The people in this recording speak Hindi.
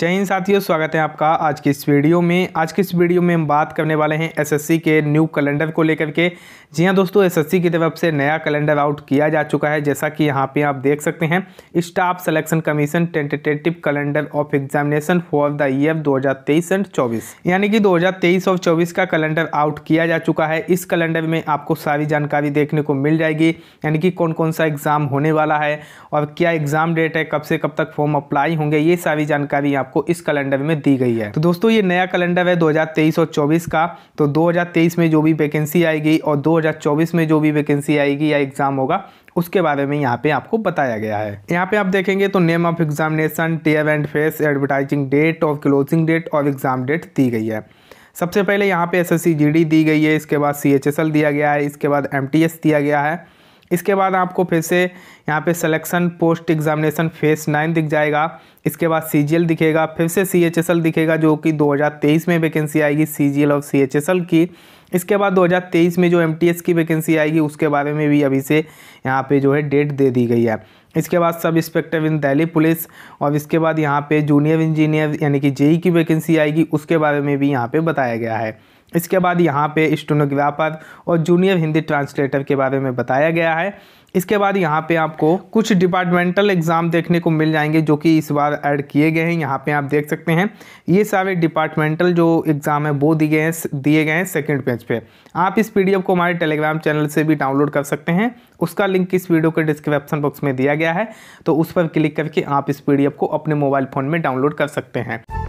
जय हिंद साथियों स्वागत है आपका आज की इस वीडियो में आज की इस वीडियो में हम बात करने वाले हैं एसएससी के न्यू कैलेंडर को लेकर के जी हां दोस्तों एसएससी की तरफ से नया कैलेंडर आउट किया जा चुका है जैसा कि यहां पे आप देख सकते हैं staff selection commission tentative calendar of examination for the year दो एंड चौबीस यानी कि दो और चौबीस का कैलेंडर आउट किया जा चुका है इस कैलेंडर में आपको सारी जानकारी देखने को मिल जाएगी यानी कि कौन कौन सा एग्ज़ाम होने वाला है और क्या एग्ज़ाम डेट है कब से कब तक फॉर्म अप्लाई होंगे ये सारी जानकारी आपको इस कैलेंडर में दी गई है तो दोस्तों ये नया कैलेंडर है 2023 और 24 का तो 2023 में जो भी वैकेंसी आएगी और 2024 में जो भी वैकेंसी आएगी या एग्ज़ाम होगा उसके बारे में यहाँ पे आपको बताया गया है यहाँ पे आप देखेंगे तो name of examination tier and phase advertising date और क्लोजिंग डेट और एग्ज़ाम डेट दी गई है सबसे पहले यहाँ पे एस एस दी गई है इसके बाद सी दिया गया है इसके बाद एम दिया गया है इसके बाद आपको फिर से यहाँ पे selection post examination phase nine दिख जाएगा इसके बाद सी दिखेगा फिर से सी दिखेगा जो कि 2023 में वैकेंसी आएगी सी और सी की इसके बाद 2023 में जो एम की वैकेंसी आएगी उसके बारे में भी अभी से यहाँ पे जो है डेट दे दी गई है इसके बाद सब इंस्पेक्टर इन दिल्ली पुलिस और इसके बाद यहाँ पे जूनियर इंजीनियर यानी कि जेई e की वैकेंसी आएगी उसके बारे में भी यहाँ पे बताया गया है इसके बाद यहाँ पे स्टोनोग्राफर और जूनियर हिंदी ट्रांसलेटर के बारे में बताया गया है इसके बाद यहाँ पे आपको कुछ डिपार्टमेंटल एग्ज़ाम देखने को मिल जाएंगे जो कि इस बार ऐड किए गए हैं यहाँ पे आप देख सकते हैं ये सारे डिपार्टमेंटल जो एग्ज़ाम है वो दिए गए हैं दिए गए हैं सेकंड पेज पे आप इस पीडीएफ को हमारे टेलीग्राम चैनल से भी डाउनलोड कर सकते हैं उसका लिंक इस वीडियो के डिस्क्रिप्सन बॉक्स में दिया गया है तो उस पर क्लिक करके आप इस पी को अपने मोबाइल फ़ोन में डाउनलोड कर सकते हैं